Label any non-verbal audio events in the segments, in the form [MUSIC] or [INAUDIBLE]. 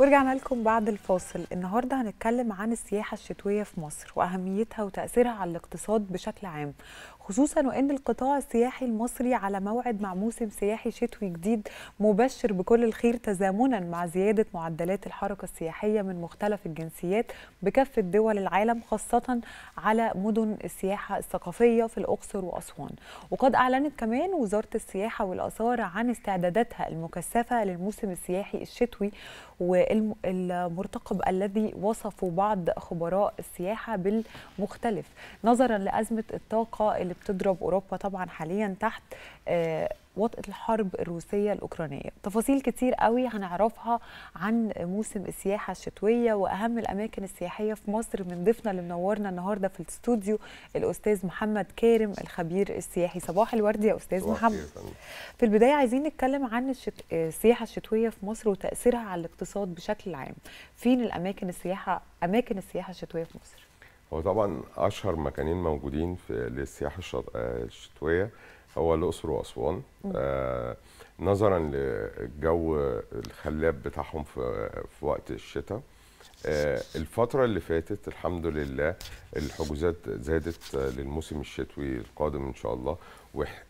ورجعنا لكم بعد الفاصل النهارده هنتكلم عن السياحه الشتويه في مصر واهميتها وتاثيرها على الاقتصاد بشكل عام خصوصا وان القطاع السياحي المصري على موعد مع موسم سياحي شتوي جديد مبشر بكل الخير تزامنا مع زياده معدلات الحركه السياحيه من مختلف الجنسيات بكافه دول العالم خاصه على مدن السياحه الثقافيه في الاقصر واسوان وقد اعلنت كمان وزاره السياحه والاثار عن استعداداتها المكثفه للموسم السياحي الشتوي والمرتقب الذي وصفه بعض خبراء السياحة بالمختلف نظرا لأزمة الطاقة اللي بتضرب أوروبا طبعا حاليا تحت آه، وطأة الحرب الروسية الأوكرانية تفاصيل كتير قوي هنعرفها عن موسم السياحة الشتوية وأهم الأماكن السياحية في مصر من ضيفنا اللي منورنا النهاردة في الاستوديو الأستاذ محمد كارم الخبير السياحي صباح الورد يا أستاذ محمد في البداية عايزين نتكلم عن الشت... السياحة الشتوية في مصر وتأثيرها على الاقتصاد بشكل عام فين الأماكن السياحة أماكن السياحة الشتوية في مصر؟ هو طبعا أشهر مكانين موجودين في للسياحة الشتوية هو الاقصر واسوان آه نظرا للجو الخلاب بتاعهم في, في وقت الشتاء آه الفتره اللي فاتت الحمد لله الحجوزات زادت للموسم الشتوي القادم ان شاء الله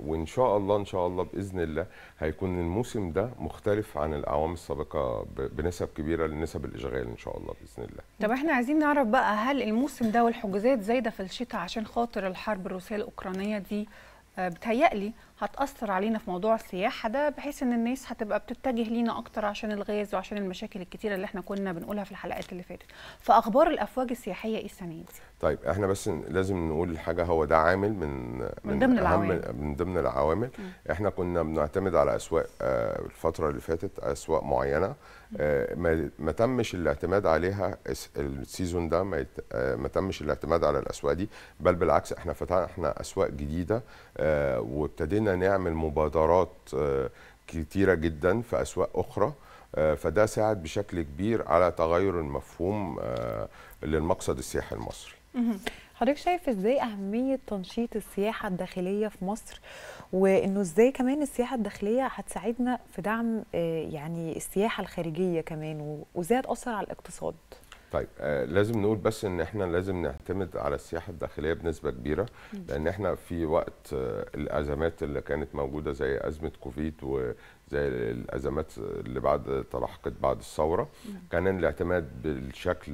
وان شاء الله ان شاء الله باذن الله هيكون الموسم ده مختلف عن الاعوام السابقه بنسب كبيره لنسب الاشغال ان شاء الله باذن الله. طب احنا عايزين نعرف بقى هل الموسم ده والحجوزات زايده في الشتاء عشان خاطر الحرب الروسيه الاوكرانيه دي آه، بتهيألي هتاثر علينا في موضوع السياحه ده بحيث ان الناس هتبقى بتتجه لينا اكتر عشان الغاز وعشان المشاكل الكتيره اللي احنا كنا بنقولها في الحلقات اللي فاتت فاخبار الافواج السياحيه ايه السنه دي طيب احنا بس لازم نقول حاجه هو ده عامل من من, ضمن العوامل من ضمن العوامل م. احنا كنا بنعتمد على اسواق آه، الفتره اللي فاتت اسواق معينه آه، ما تمش الاعتماد عليها السيزون ده آه، ما تمش الاعتماد على الاسواق دي بل بالعكس احنا فتحنا اسواق جديده وابتدينا نعمل مبادرات آه، كتيرة جدا في أسواق أخرى آه، فده ساعد بشكل كبير على تغير المفهوم آه، للمقصد السياحي المصري حضرتك شايف ازاي اهميه تنشيط السياحه الداخليه في مصر وانه ازاي كمان السياحه الداخليه هتساعدنا في دعم يعني السياحه الخارجيه كمان وازاي هتاثر على الاقتصاد طيب آه لازم نقول بس ان احنا لازم نعتمد على السياحه الداخليه بنسبه كبيره لان احنا في وقت آه الازمات اللي كانت موجوده زي ازمه كوفيد وزي الازمات اللي بعد تلاحقت بعد الثوره كان الاعتماد بالشكل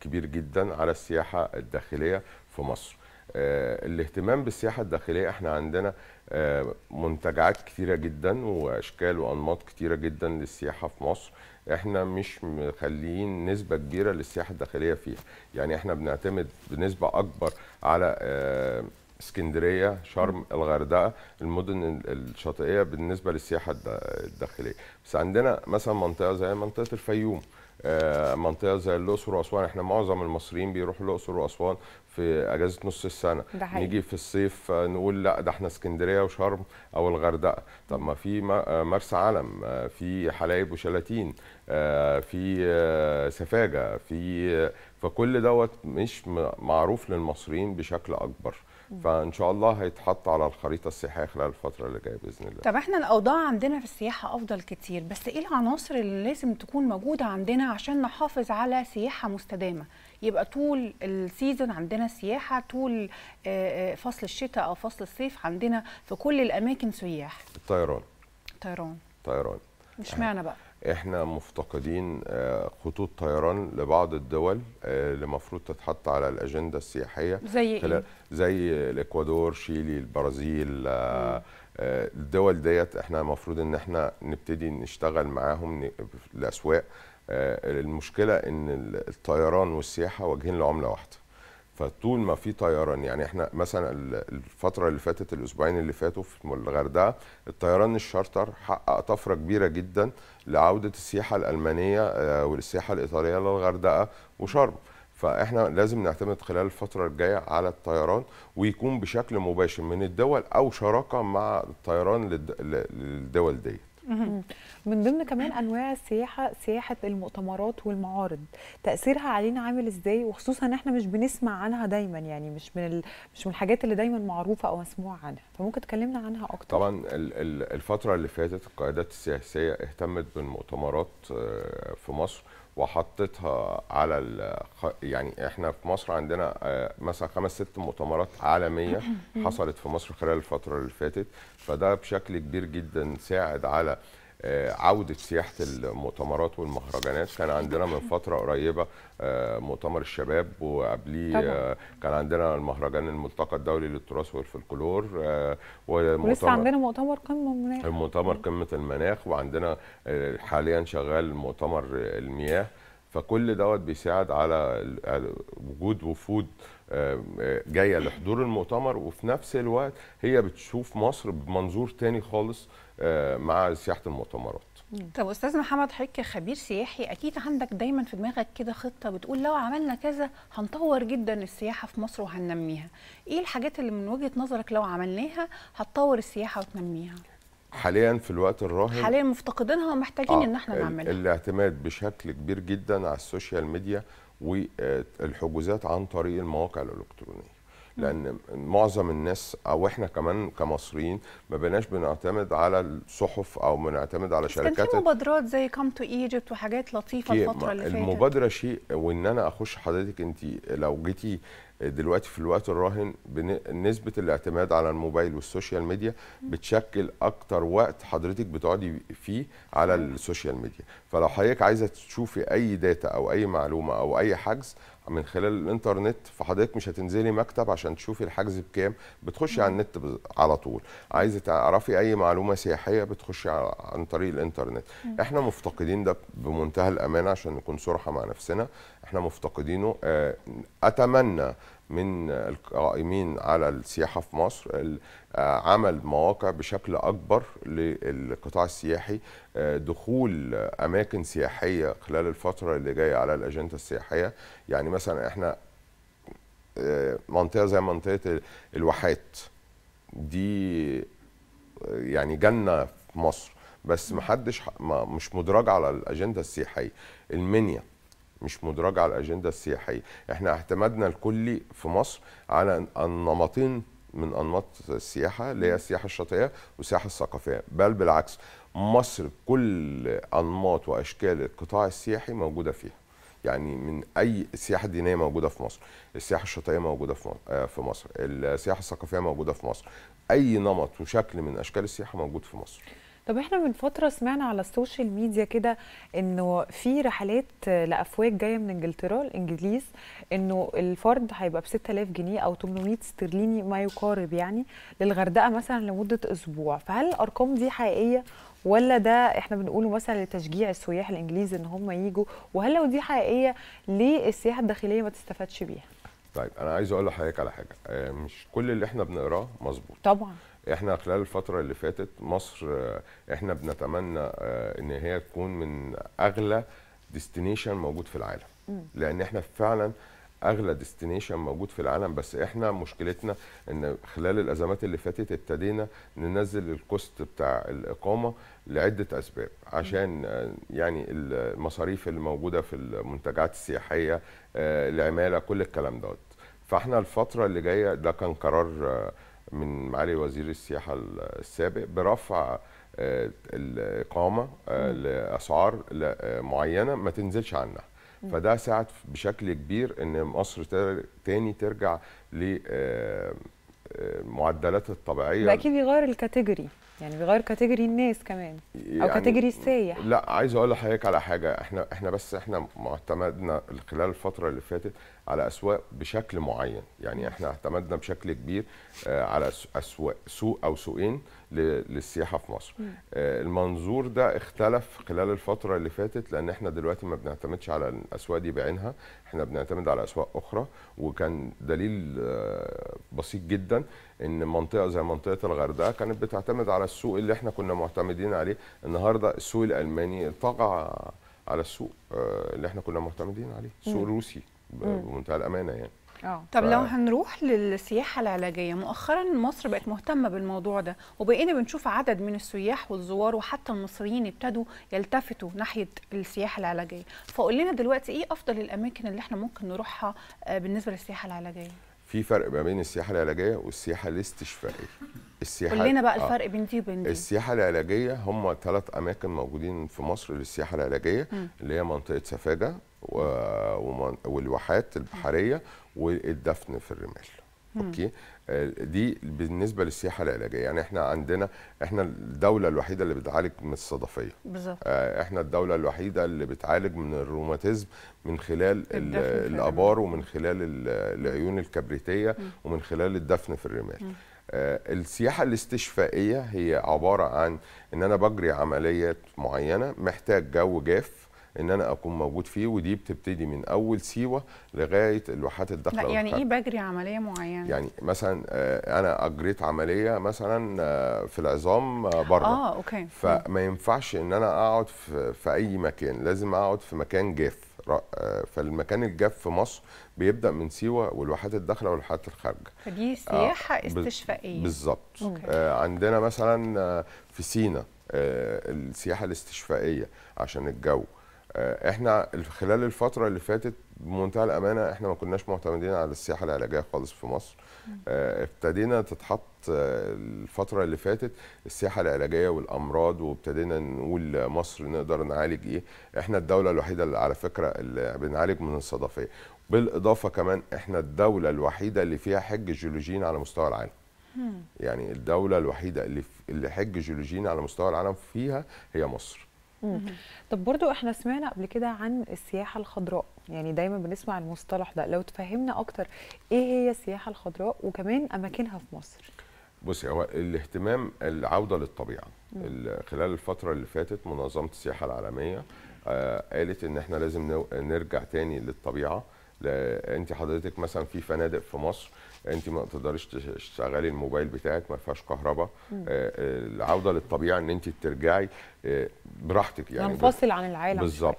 كبير جدا على السياحه الداخليه في مصر آه، الاهتمام بالسياحه الداخليه احنا عندنا آه، منتجعات كتيره جدا واشكال وانماط كتيره جدا للسياحه في مصر احنا مش مخليين نسبه كبيره للسياحه الداخليه فيها يعني احنا بنعتمد بنسبه اكبر على آه، اسكندريه شرم الغردقه المدن الشاطئيه بالنسبه للسياحه الداخليه بس عندنا مثلا منطقه زي منطقه الفيوم آه، منطقه زي الاقصر واسوان احنا معظم المصريين بيروحوا الاقصر واسوان في اجازه نص السنه ده حقيقي. نيجي في الصيف آه، نقول لا ده احنا اسكندريه وشرم او الغردقه طب ما في آه، مرسى علم في حلايب وشلاتين في سفاجه في فكل دوت مش معروف للمصريين بشكل اكبر فان شاء الله هيتحط على الخريطه السياحيه خلال الفتره اللي جايه باذن الله طب احنا الاوضاع عندنا في السياحه افضل كتير بس ايه العناصر اللي لازم تكون موجوده عندنا عشان نحافظ على سياحه مستدامه يبقى طول السيزون عندنا سياحه طول فصل الشتاء او فصل الصيف عندنا في كل الاماكن سياح الطيران طيران طيران مش معنى بقى احنا مفتقدين آه، خطوط طيران لبعض الدول آه، اللي المفروض تتحط على الاجنده السياحيه زي إيه؟ زي الاكوادور شيلي البرازيل مم. آه، الدول ديت احنا المفروض ان احنا نبتدي نشتغل معاهم الاسواق المشكله ان الطيران والسياحه واجهين لعمله واحده فطول ما في طيران يعني احنا مثلا الفتره اللي فاتت الاسبوعين اللي فاتوا في الغردقه الطيران الشارتر حقق طفره كبيره جدا لعوده السياحه الالمانيه آه، والسياحه الايطاليه للغردقه وشرم فاحنا لازم نعتمد خلال الفتره الجايه على الطيران ويكون بشكل مباشر من الدول او شراكه مع الطيران للدول ديت من ضمن كمان انواع السياحه سياحه المؤتمرات والمعارض تاثيرها علينا عامل ازاي وخصوصا ان احنا مش بنسمع عنها دايما يعني مش من ال... مش من الحاجات اللي دايما معروفه او مسموعه عنها فممكن تكلمنا عنها اكتر طبعا الفتره اللي فاتت القيادات السياسيه اهتمت بالمؤتمرات آه، في مصر وحطيتها على الخ... يعني احنا في مصر عندنا آه، مثلا خمس ست مؤتمرات عالميه [CLEARS THROAT] حصلت في مصر خلال الفتره اللي فاتت فده بشكل كبير جدا ساعد على آه، عودة سياحة المؤتمرات والمهرجانات كان عندنا من فترة قريبة آه، مؤتمر الشباب وقبليه آه، كان عندنا المهرجان الملتقى الدولي للتراث والفلكلور ولسه عندنا مؤتمر قمة المناخ مؤتمر قمة المناخ وعندنا حاليا شغال مؤتمر المياه فكل دوت بيساعد على وجود وفود جايه لحضور المؤتمر وفي نفس الوقت هي بتشوف مصر بمنظور تاني خالص آه، مع سياحه المؤتمرات طب استاذ محمد حضرتك خبير سياحي اكيد عندك دايما في دماغك كده خطه بتقول لو عملنا كذا هنطور جدا السياحه في مصر وهننميها ايه الحاجات اللي من وجهه نظرك لو عملناها هتطور السياحه وتنميها حاليا في الوقت الراهن حاليا مفتقدينها ومحتاجين آه ان احنا نعملها الاعتماد بشكل كبير جدا على السوشيال ميديا والحجوزات عن طريق المواقع الالكترونيه لان معظم الناس او احنا كمان كمصريين ما بقيناش بنعتمد على الصحف او بنعتمد على شركات كان في مبادرات زي كام تو ايجيبت وحاجات لطيفه الفتره اللي فاتت المبادره شيء وان انا اخش حضرتك انت لو جيتي دلوقتي في الوقت الراهن نسبه الاعتماد على الموبايل والسوشيال ميديا بتشكل اكتر وقت حضرتك بتقعدي فيه على السوشيال ميديا فلو حضرتك عايزه تشوفي اي داتا او اي معلومه او اي حجز من خلال الانترنت فحضرتك مش هتنزلي مكتب عشان تشوفي الحجز بكام بتخشي على النت على طول عايزه تعرفي اي معلومه سياحيه بتخشي عن طريق الانترنت احنا مفتقدين ده بمنتهى الامانه عشان نكون صراحه مع نفسنا احنا مفتقدينه آه، اتمنى من القائمين على السياحة في مصر آه، عمل مواقع بشكل أكبر للقطاع السياحي آه، دخول أماكن سياحية خلال الفترة اللي جاية على الأجندة السياحية يعني مثلا إحنا آه، منطقة زي منطقة الواحات دي يعني جنة في مصر بس محدش مش مدرج على الأجندة السياحية المنيا مش مدرجة على الاجنده السياحيه احنا اعتمدنا الكلي في مصر على النمطين من انماط السياحه اللي هي السياحه الشاطئيه والسياحه الثقافيه بل بالعكس مصر كل انماط واشكال القطاع السياحي موجوده فيها يعني من اي السياحه الدينيه موجوده في مصر السياحه الشاطئيه موجوده آه، في مصر السياحه الثقافيه موجوده في مصر اي نمط وشكل من اشكال السياحه موجود في مصر طب احنا من فتره سمعنا على السوشيال ميديا كده انه في رحلات لافواج جايه من انجلترا الانجليز انه الفرد هيبقى ب 6000 جنيه او 800 استرليني ما يقارب يعني للغردقه مثلا لمده اسبوع فهل الارقام دي حقيقيه ولا ده احنا بنقوله مثلا لتشجيع السياح الانجليز ان هم يجوا وهل لو دي حقيقيه ليه السياحه الداخليه ما تستفادش بيها طيب انا عايز اقول لحضرتك على حاجه آه، مش كل اللي احنا بنقراه مظبوط طبعا احنا خلال الفتره اللي فاتت مصر آه، احنا بنتمنى آه، ان هي تكون من اغلى ديستنيشن موجود في العالم لان احنا فعلا اغلى ديستنيشن موجود في العالم بس احنا مشكلتنا ان خلال الازمات اللي فاتت ابتدينا ننزل الكوست بتاع الاقامه لعده اسباب عشان آه، يعني المصاريف اللي موجوده في المنتجعات السياحيه آه، العماله كل الكلام دوت فاحنا الفتره اللي جايه ده كان قرار آه، من معالي وزير السياحه السابق برفع الاقامه لاسعار معينه ما تنزلش عنها فده ساعد بشكل كبير ان مصر تاني ترجع لمعدلاتها آه، آه، الطبيعيه ده اكيد بيغير الكاتيجوري يعني بيغير كاتيجوري الناس كمان او يعني كاتيجوري السايح لا عايز اقول لحضرتك على حاجه احنا احنا بس احنا معتمدنا خلال الفتره اللي فاتت على اسواق بشكل معين يعني احنا اعتمدنا بشكل كبير آه، على اسواق سوق او سوقين للسياحه في مصر آه، المنظور ده اختلف خلال الفتره اللي فاتت لان احنا دلوقتي ما بنعتمدش على الاسواق دي بعينها احنا بنعتمد على اسواق اخرى وكان دليل آه، بسيط جدا ان منطقه زي منطقه الغردقه كانت بتعتمد على السوق اللي احنا كنا معتمدين عليه النهارده السوق الالماني طغى على السوق اللي احنا كنا معتمدين عليه السوق الروسي بمنتهى الامانه يعني أوه. طب ف... لو هنروح للسياحه العلاجيه مؤخرا مصر بقت مهتمه بالموضوع ده وبقينا بنشوف عدد من السياح والزوار وحتى المصريين ابتدوا يلتفتوا ناحيه السياحه العلاجيه فقول لنا دلوقتي ايه افضل الاماكن اللي احنا ممكن نروحها آه، بالنسبه للسياحه العلاجيه في فرق ما بين السياحه العلاجيه والسياحه الاستشفائيه السياحه قول لنا بقى آه. الفرق بين دي وبين دي السياحه العلاجيه هم ثلاث اماكن موجودين في مصر للسياحه العلاجيه م. اللي هي منطقه سفاجه آه، والواحات البحريه والدفن في الرمال اوكي آه، دي بالنسبه للسياحه العلاجيه يعني احنا عندنا احنا الدوله الوحيده اللي بتعالج من الصدفيه بالظبط آه، احنا الدوله الوحيده اللي بتعالج من الروماتيزم من خلال الابار ومن خلال العيون الكبريتيه ومن خلال الدفن في الرمال السياحة الاستشفائية هي عبارة عن إن أنا بجري عمليات معينة محتاج جو جاف ان انا اكون موجود فيه ودي بتبتدي من اول سيوه لغايه الواحات الداخله لا يعني ايه بجري عمليه معينه يعني مثلا آه، انا اجريت عمليه مثلا آه، في العظام آه، بره اه اوكي فما ينفعش ان انا اقعد في, في اي مكان لازم اقعد في مكان جاف فالمكان الجاف في مصر بيبدا من سيوه والواحات الداخله والواحات الخارجه فدي سياحه آه استشفائيه بالظبط آه عندنا مثلا في سينا آه السياحه الاستشفائيه عشان الجو آه آه، احنا خلال الفتره اللي فاتت بمنتهى الامانه احنا ما كناش معتمدين على السياحه العلاجيه خالص في مصر اه ابتدينا تتحط آه، الفتره اللي فاتت السياحه العلاجيه والامراض وابتدينا نقول مصر نقدر نعالج ايه احنا الدوله الوحيده اللي على فكره اللي بنعالج من الصدفيه بالاضافه كمان احنا الدوله الوحيده اللي فيها حج جيولوجيين على مستوى العالم يعني الدوله الوحيده اللي اللي حج جيولوجيين على مستوى العالم فيها هي مصر طب برضو احنا سمعنا قبل كده عن السياحه الخضراء يعني دايما بنسمع المصطلح ده لو تفهمنا اكتر ايه هي السياحه الخضراء وكمان اماكنها في مصر بصي هو الاهتمام العوده للطبيعه خلال الفتره اللي فاتت منظمه السياحه العالميه آه قالت ان احنا لازم نرجع تاني للطبيعه انت حضرتك مثلا في فنادق في مصر انت ما تقدريش تشغلي الموبايل بتاعك ما فيهاش كهرباء آه، آه، العوده للطبيعه ان انت ترجعي آه، براحتك يعني منفصل عن العالم بالظبط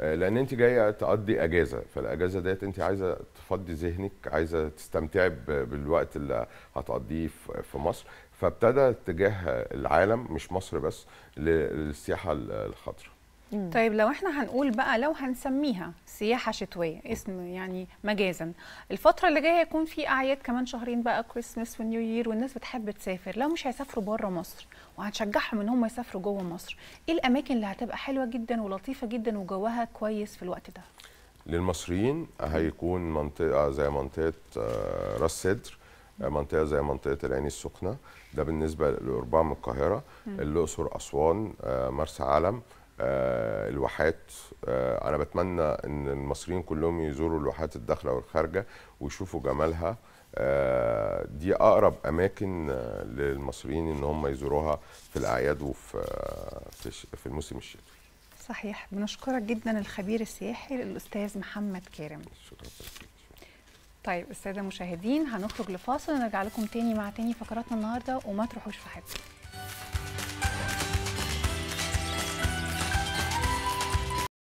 لان انت جايه تقضي اجازه فالاجازه ديت انت عايزه تفضي ذهنك عايزه تستمتعي بالوقت اللي هتقضيه في مصر فابتدى اتجاه العالم مش مصر بس للسياحه الخضراء طيب لو احنا هنقول بقى لو هنسميها سياحه شتويه اسم يعني مجازا الفتره اللي جايه هيكون في اعياد كمان شهرين بقى كريسماس ونيو يير والناس بتحب تسافر لو مش هيسافروا بره مصر وهتشجعهم ان هم يسافروا جوه مصر ايه الاماكن اللي هتبقى حلوه جدا ولطيفه جدا وجوها كويس في الوقت ده للمصريين هيكون منطقه زي منطقه آه، راس سدر منطقه زي منطقه العين السخنه ده بالنسبه لأربعة من القاهره الاقصر اسوان آه، مرسى علم آه، الواحات آه، انا بتمنى ان المصريين كلهم يزوروا الواحات الداخله والخارجه ويشوفوا جمالها آه، دي اقرب اماكن للمصريين ان هم يزوروها في الاعياد وفي في الموسم الشتوي صحيح بنشكرك جدا الخبير السياحي الاستاذ محمد كارم طيب الساده المشاهدين هنخرج لفاصل ونرجع لكم تاني مع تاني فقراتنا النهارده وما تروحوش في حته